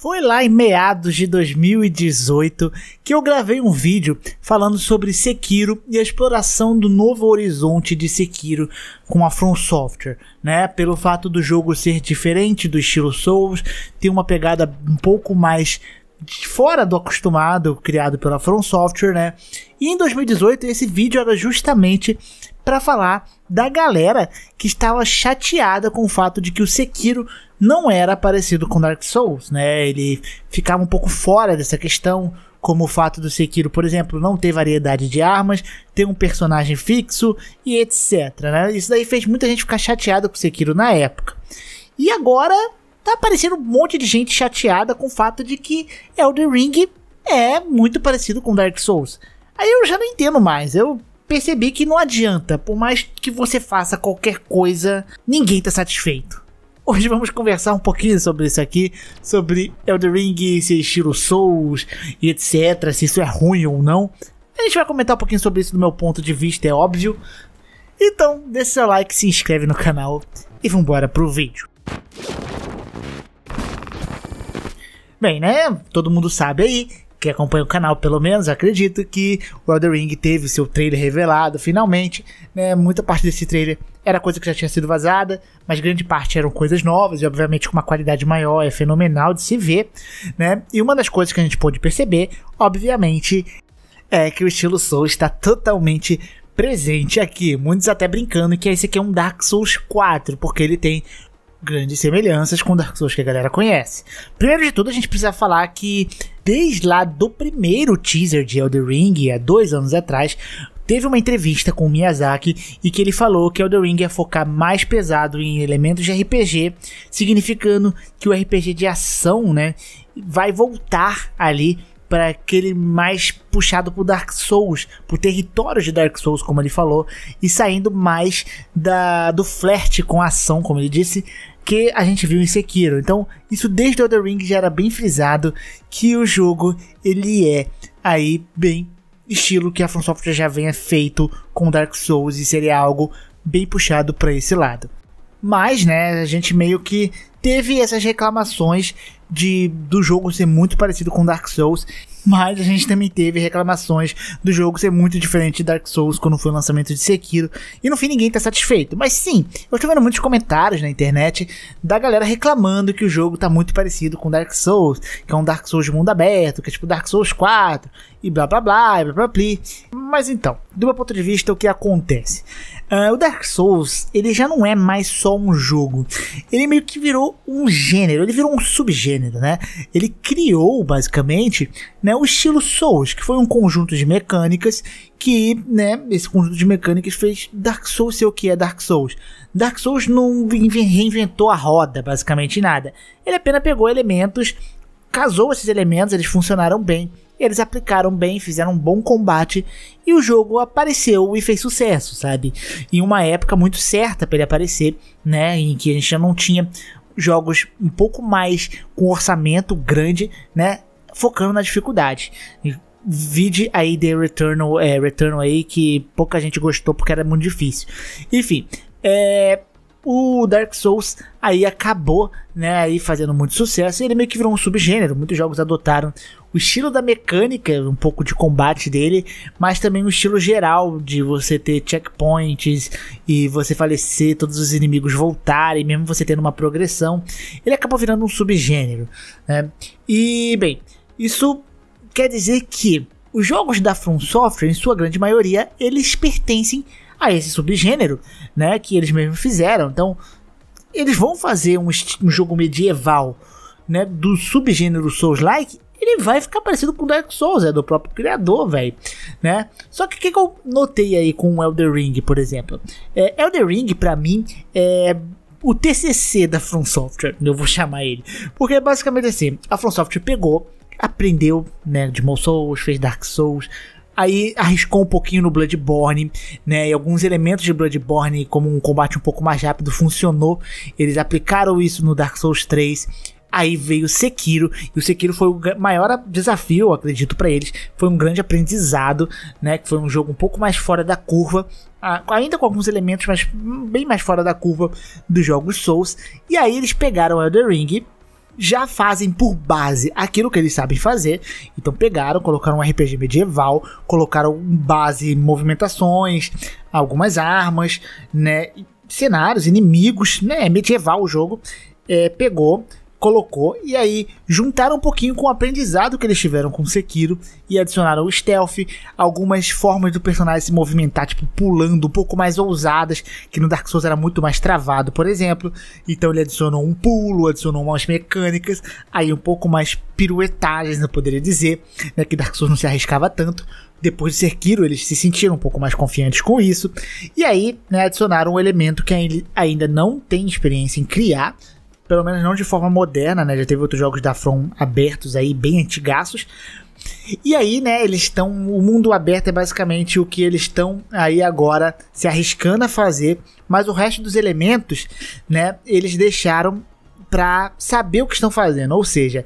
Foi lá em meados de 2018 que eu gravei um vídeo falando sobre Sekiro e a exploração do novo horizonte de Sekiro com a From Software, né? Pelo fato do jogo ser diferente do estilo Souls, ter uma pegada um pouco mais fora do acostumado, criado pela From Software, né? E em 2018 esse vídeo era justamente para falar da galera que estava chateada com o fato de que o Sekiro não era parecido com Dark Souls, né? Ele ficava um pouco fora dessa questão, como o fato do Sekiro, por exemplo, não ter variedade de armas, ter um personagem fixo e etc, né? Isso daí fez muita gente ficar chateada com o Sekiro na época. E agora tá aparecendo um monte de gente chateada com o fato de que Elden Ring é muito parecido com Dark Souls. Aí eu já não entendo mais. Eu percebi que não adianta, por mais que você faça qualquer coisa, ninguém tá satisfeito. Hoje vamos conversar um pouquinho sobre isso aqui, sobre Elden Ring, se é estilo Souls e etc, se isso é ruim ou não. A gente vai comentar um pouquinho sobre isso do meu ponto de vista, é óbvio. Então, deixa seu like, se inscreve no canal e vambora pro vídeo. Bem, né? Todo mundo sabe aí que acompanha o canal, pelo menos, acredito que o Elder Ring teve seu trailer revelado finalmente. Né? Muita parte desse trailer era coisa que já tinha sido vazada, mas grande parte eram coisas novas e, obviamente, com uma qualidade maior, é fenomenal de se ver. Né? E uma das coisas que a gente pôde perceber, obviamente, é que o estilo Soul está totalmente presente aqui. Muitos até brincando que esse aqui é um Dark Souls 4, porque ele tem grandes semelhanças com Dark Souls que a galera conhece. Primeiro de tudo, a gente precisa falar que desde lá do primeiro teaser de Elden Ring, há dois anos atrás, teve uma entrevista com o Miyazaki e que ele falou que Elden Ring ia focar mais pesado em elementos de RPG, significando que o RPG de ação, né, vai voltar ali para aquele mais puxado pro Dark Souls, o território de Dark Souls, como ele falou, e saindo mais da do flerte com a ação, como ele disse, que a gente viu em Sekiro. Então, isso desde o The Ring já era bem frisado que o jogo ele é aí bem estilo que a From Software já venha feito com Dark Souls e seria algo bem puxado para esse lado. Mas, né, a gente meio que teve essas reclamações de do jogo ser muito parecido com Dark Souls mas a gente também teve reclamações do jogo ser muito diferente de Dark Souls quando foi o lançamento de Sekiro. E no fim ninguém tá satisfeito. Mas sim, eu tô vendo muitos comentários na internet da galera reclamando que o jogo tá muito parecido com Dark Souls, que é um Dark Souls de mundo aberto, que é tipo Dark Souls 4, e blá blá blá, e blá blá pli. Mas então, do meu ponto de vista, o que acontece? Uh, o Dark Souls, ele já não é mais só um jogo. Ele meio que virou um gênero, ele virou um subgênero, né? Ele criou, basicamente, né? né, o estilo Souls, que foi um conjunto de mecânicas que, né, esse conjunto de mecânicas fez Dark Souls ser o que é Dark Souls. Dark Souls não reinventou a roda, basicamente nada. Ele apenas pegou elementos, casou esses elementos, eles funcionaram bem, eles aplicaram bem, fizeram um bom combate e o jogo apareceu e fez sucesso, sabe? Em uma época muito certa para ele aparecer, né, em que a gente já não tinha jogos um pouco mais com orçamento grande, né? focando na dificuldade. Vide aí The Returnal, é, Returnal aí, que pouca gente gostou porque era muito difícil. Enfim, é, o Dark Souls aí acabou, né, aí fazendo muito sucesso, e ele meio que virou um subgênero, muitos jogos adotaram o estilo da mecânica, um pouco de combate dele, mas também o estilo geral de você ter checkpoints e você falecer, todos os inimigos voltarem, mesmo você tendo uma progressão, ele acabou virando um subgênero, né? E bem, isso quer dizer que os jogos da From Software, em sua grande maioria, eles pertencem a esse subgênero, né, que eles mesmos fizeram. Então, eles vão fazer um, um jogo medieval, né, do subgênero Souls-like, ele vai ficar parecido com Dark Souls, é do próprio criador, velho, né? Só que o que, que, eu notei aí com Elder Ring, por exemplo? É, Elder Ring, para mim, é o TCC da From Software, eu vou chamar ele, porque é basicamente assim, a From Software pegou aprendeu, né, de Souls, fez Dark Souls, aí arriscou um pouquinho no Bloodborne, né? E alguns elementos de Bloodborne, como um combate um pouco mais rápido, funcionou. Eles aplicaram isso no Dark Souls 3. Aí veio Sekiro, e o Sekiro foi o maior desafio, acredito, para eles. Foi um grande aprendizado, né? Que foi um jogo um pouco mais fora da curva, ainda com alguns elementos, mas bem mais fora da curva dos jogos Souls. E aí eles pegaram Elden Ring já fazem por base aquilo que eles sabem fazer. Então pegaram, colocaram um RPG medieval, colocaram base movimentações, algumas armas, né, cenários, inimigos, né, medieval o jogo. É, pegou, colocou e aí juntaram um pouquinho com o aprendizado que eles tiveram com Sekiro e adicionaram o stealth, algumas formas do personagem se movimentar, tipo pulando, um pouco mais ousadas, que no Dark Souls era muito mais travado, por exemplo. Então ele adicionou um pulo, adicionou umas mecânicas, aí um pouco mais piruetagens, eu poderia dizer, né, que Dark Souls não se arriscava tanto. Depois de Sekiro, eles se sentiram um pouco mais confiantes com isso. E aí, né, adicionaram um elemento que ainda não tem experiência em criar, pelo menos não de forma moderna, né? Já teve outros jogos da From abertos aí, bem antigaços. E aí, né, eles estão. O mundo aberto é basicamente o que eles estão aí agora se arriscando a fazer, mas o resto dos elementos, né, eles deixaram para saber o que estão fazendo. Ou seja,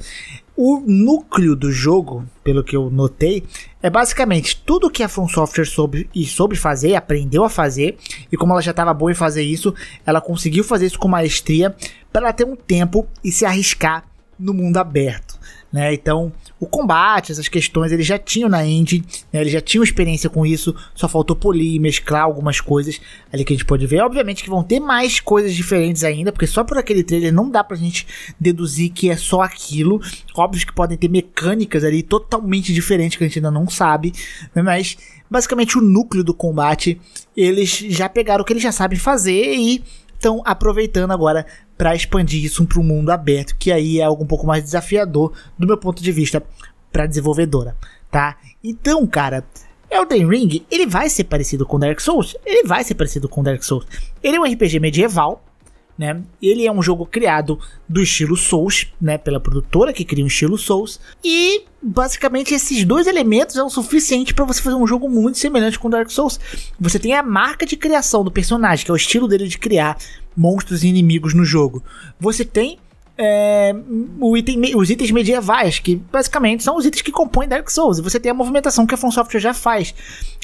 o núcleo do jogo, pelo que eu notei, é basicamente tudo que a From Software soube e soube fazer, aprendeu a fazer, e como ela já estava boa em fazer isso, ela conseguiu fazer isso com maestria para ter um tempo e se arriscar no mundo aberto né? Então, o combate, essas questões, eles já tinham na engine, né? eles já tinham experiência com isso, só faltou polir, mesclar algumas coisas ali que a gente pode ver. Obviamente que vão ter mais coisas diferentes ainda, porque só por aquele trailer não dá pra gente deduzir que é só aquilo. Óbvio que podem ter mecânicas ali totalmente diferentes que a gente ainda não sabe, né? mas basicamente o núcleo do combate, eles já pegaram o que eles já sabem fazer e estão aproveitando agora para expandir isso para um mundo aberto, que aí é algo um pouco mais desafiador do meu ponto de vista para desenvolvedora, tá? Então, cara, Elden Ring, ele vai ser parecido com Dark Souls, ele vai ser parecido com Dark Souls. Ele é um RPG medieval, né? Ele é um jogo criado do estilo Souls, né? Pela produtora que cria um estilo Souls. E basicamente esses dois elementos é o suficiente para você fazer um jogo muito semelhante com Dark Souls. Você tem a marca de criação do personagem, que é o estilo dele de criar monstros e inimigos no jogo. Você tem é, item, os itens medievais, que basicamente são os itens que compõem Dark Souls. E você tem a movimentação que a From Software já faz.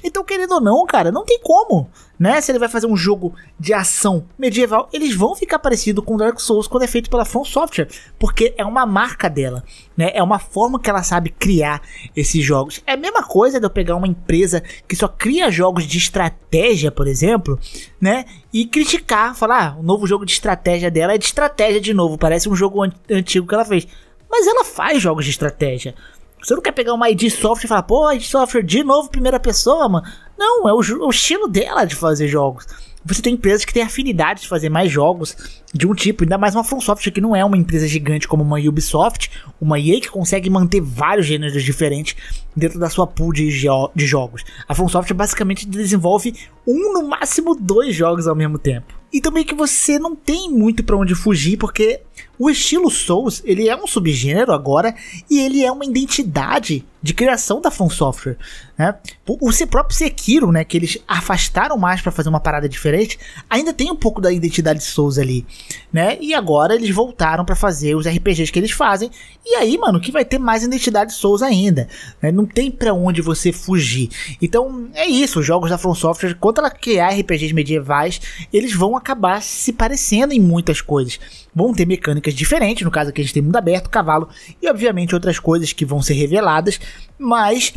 Então, querendo ou não, cara, não tem como né? Se ele vai fazer um jogo de ação medieval, eles vão ficar parecido com Dark Souls quando é feito pela From Software, porque é uma marca dela, né? É uma forma que ela sabe criar esses jogos. É a mesma coisa de eu pegar uma empresa que só cria jogos de estratégia, por exemplo, né? E criticar, falar, ah, o novo jogo de estratégia dela é de estratégia de novo, parece um jogo antigo que ela fez. Mas ela faz jogos de estratégia. Você não quer pegar uma ID Software e falar, pô, ID Software de novo primeira pessoa, mano. Não, é o, o estilo dela de fazer jogos. Você tem empresas que têm afinidade de fazer mais jogos de um tipo, ainda mais uma FromSoft que não é uma empresa gigante como uma Ubisoft, uma EA que consegue manter vários gêneros diferentes dentro da sua pool de, de jogos. A FromSoft basicamente desenvolve um no máximo dois jogos ao mesmo tempo. E também que você não tem muito para onde fugir, porque o estilo Souls, ele é um subgênero agora e ele é uma identidade de criação da Funsoft, Software, né? O seu próprio Sekiro, né, que eles afastaram mais para fazer uma parada diferente, ainda tem um pouco da identidade Souls ali né? E agora eles voltaram para fazer os RPGs que eles fazem. E aí, mano, que vai ter mais identidade Souls ainda, né? Não tem para onde você fugir. Então, é isso, os jogos da From Software, quando ela criar RPGs medievais, eles vão acabar se parecendo em muitas coisas. Vão ter mecânicas diferentes, no caso aqui a gente tem mundo aberto, cavalo e obviamente outras coisas que vão ser reveladas, mas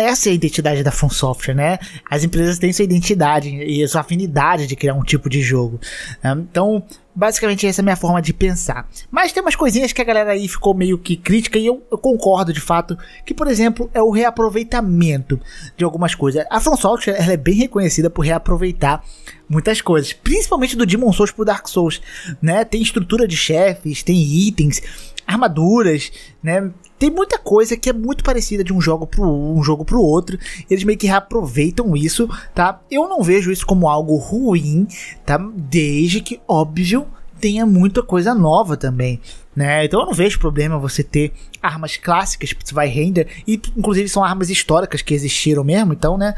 essa é a identidade da From Software, né? As empresas têm sua identidade e sua afinidade de criar um tipo de jogo. Né? Então, basicamente essa é a minha forma de pensar. Mas tem umas coisinhas que a galera aí ficou meio que crítica e eu, eu concordo de fato, que por exemplo é o reaproveitamento de algumas coisas. A From Software é bem reconhecida por reaproveitar muitas coisas, principalmente do Demon Souls pro Dark Souls, né? Tem estrutura de chefes, tem itens, armaduras, né? Tem muita coisa que é muito parecida de um jogo pro um jogo pro outro. Eles meio que reaproveitam isso, tá? Eu não vejo isso como algo ruim, tá? Desde que óbvio tenha muita coisa nova também, né? Então eu não vejo problema você ter armas clássicas que você vai render e inclusive são armas históricas que existiram mesmo, então, né?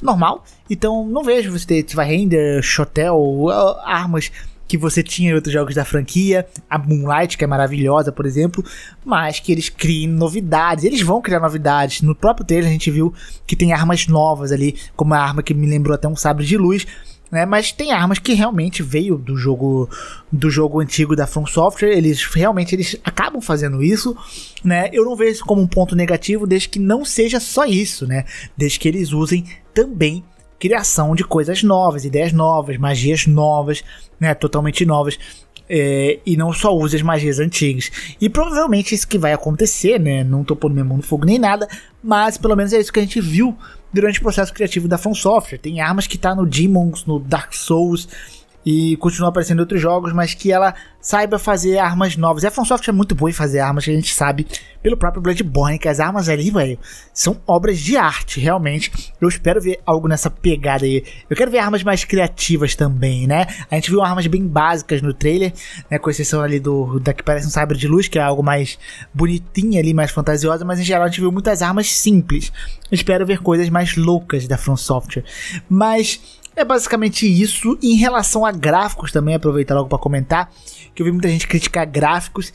Normal. Então não vejo você ter você vai render, shotel, ah, armas que você tinha em outros jogos da franquia, a Moonlight, que é maravilhosa, por exemplo, mas que eles criem novidades. Eles vão criar novidades. No próprio trailer a gente viu que tem armas novas ali, como a arma que me lembrou até um sabre de luz. Né, mas tem armas que realmente veio do jogo do jogo antigo da From Software, eles realmente eles acabam fazendo isso, né? Eu não vejo isso como um ponto negativo, desde que não seja só isso, né? Desde que eles usem também criação de coisas novas, ideias novas, magias novas, né, totalmente novas. É, e não só use as magias antigas. E provavelmente isso que vai acontecer, né? Não tô pondo minha mão no fogo nem nada, mas pelo menos é isso que a gente viu durante o processo criativo da From Software. Tem armas que tá no Demons, no Dark Souls, e continua aparecendo outros jogos, mas que ela saiba fazer armas novas. E a FromSoft é muito boa em fazer armas, que a gente sabe pelo próprio Bloodborne, que as armas ali, velho, são obras de arte, realmente. Eu espero ver algo nessa pegada aí. Eu quero ver armas mais criativas também, né? A gente viu armas bem básicas no trailer, né? Com exceção ali do da que parece um sabre de luz, que é algo mais bonitinha ali, mais fantasiosa, mas em geral a gente viu muitas armas simples. espero ver coisas mais loucas da FromSoft. Mas é basicamente isso. em relação a gráficos também, aproveitar logo para comentar, que eu vi muita gente criticar gráficos.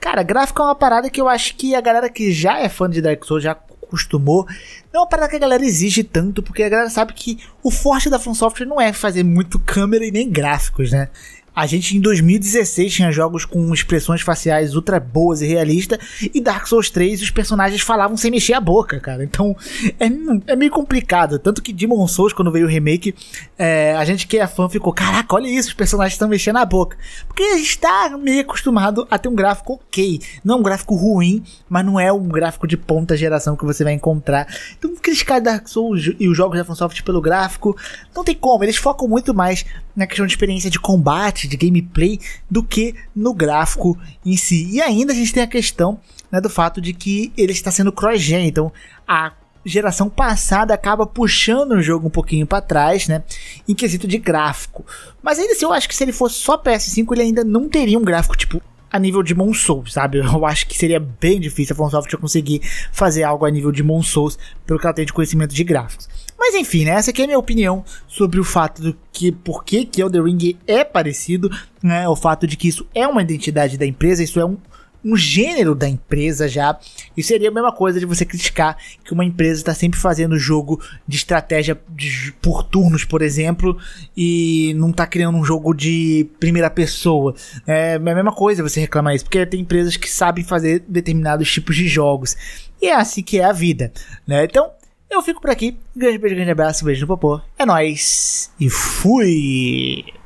Cara, gráfico é uma parada que eu acho que a galera que já é fã de Dark Souls já acostumou. Não é uma parada que a galera exige tanto, porque a galera sabe que o forte da Funsoft não é fazer muito câmera e nem gráficos, né? A gente em 2016 tinha jogos com expressões faciais ultra boas e realistas, e Dark Souls 3 os personagens falavam sem mexer a boca, cara. Então é, é meio complicado. Tanto que Demon Souls, quando veio o remake, é, a gente que é fã ficou: caraca, olha isso, os personagens estão mexendo a boca. Porque a gente está meio acostumado a ter um gráfico ok. Não é um gráfico ruim, mas não é um gráfico de ponta geração que você vai encontrar. Então criticar Dark Souls e os jogos da Funsoft pelo gráfico não tem como, eles focam muito mais na questão de experiência de combate, de gameplay, do que no gráfico em si. E ainda a gente tem a questão né, do fato de que ele está sendo cross-gen, então a geração passada acaba puxando o jogo um pouquinho para trás, né, em quesito de gráfico. Mas ainda assim, eu acho que se ele fosse só PS5, ele ainda não teria um gráfico tipo a nível de Mon Souls, sabe? Eu acho que seria bem difícil a From Software conseguir fazer algo a nível de Mon Souls, pelo que ela tem de conhecimento de gráficos. Mas enfim, né? Essa aqui é a minha opinião sobre o fato do que por que que Elden Ring é parecido, né? O fato de que isso é uma identidade da empresa, isso é um um gênero da empresa já. E seria a mesma coisa de você criticar que uma empresa está sempre fazendo jogo de estratégia de, por turnos, por exemplo, e não está criando um jogo de primeira pessoa. É, é a mesma coisa você reclamar isso, porque tem empresas que sabem fazer determinados tipos de jogos. E é assim que é a vida, né? Então, eu fico por aqui. Grande beijo, grande abraço, beijo no popô. É nóis e fui!